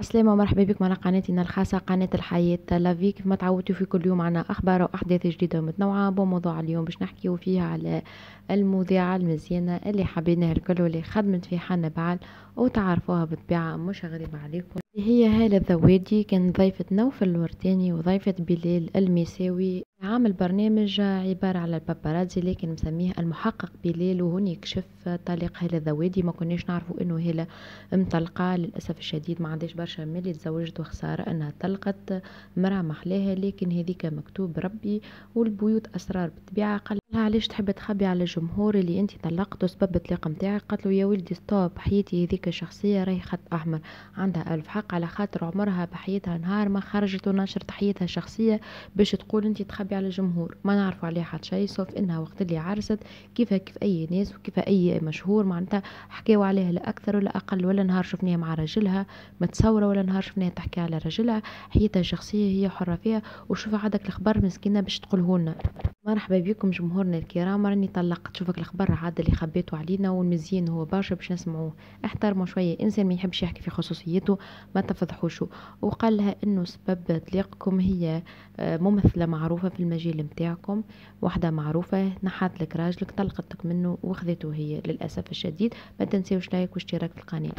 السلام ومرحبا بكم على قناتنا الخاصة قناة الحياة لافي كيف ما تعودتوا في كل يوم عنا أخبار وأحداث جديدة ومتنوعة بموضوع اليوم باش نحكيو فيها على المذيعة المزيانة اللي حبيناها الكل واللي خدمت في حنا بعل وتعرفوها بالطبيعة مش غريبة عليكم هي هالة الذوادي كان ضيفة نوفل الورتاني وضيفة بلال المساوي عامل البرنامج عبارة على الباباراتزي لكن مسميه المحقق بلال وهون يكشف طليق هلا الذوادي ما كناش نعرفوا انه هلا مطلقة للأسف الشديد ما عندهاش برشا مال تزوجت وخسارة انها طلقت مرأة محلاها لكن هذيك مكتوب ربي والبيوت أسرار بالطبيعة قال علاش تحب تخبي على الجمهور اللي انت طلقته سبب الطلاق نتاعك له يا ولدي ستوب حياتي هذيك الشخصيه راهي خط احمر عندها الف حق على خاطر عمرها بحياتها نهار ما خرجت ونشرت حياتها الشخصيه باش تقول انت تخبي على الجمهور ما نعرف عليها حتى شيء سوف انها وقت اللي عرست كيفها كيف اي ناس وكيف اي مشهور معناتها حكاو عليها لا اكثر ولا اقل ولا نهار شفناها مع راجلها متصوره ولا نهار شفناها تحكي على راجلها حياتها الشخصيه هي حره فيها وشوف عندك الخبر مسكينه باش تقوله لنا مرحبا بكم جمهورنا الكرام راني طلقت شوفك الخبر عاد اللي خبيتو علينا والمزيان هو برشا باش نسمعوه احترموا شويه انسان ما يحبش يحكي في خصوصيته ما تفضحوش وقال لها انه سبب طلاقكم هي آه، ممثله معروفه في المجال نتاعكم واحده معروفه نحات لك راجلك طلقتك منه وخذته هي للاسف الشديد ما تنساوش لايك واشتراك في القناه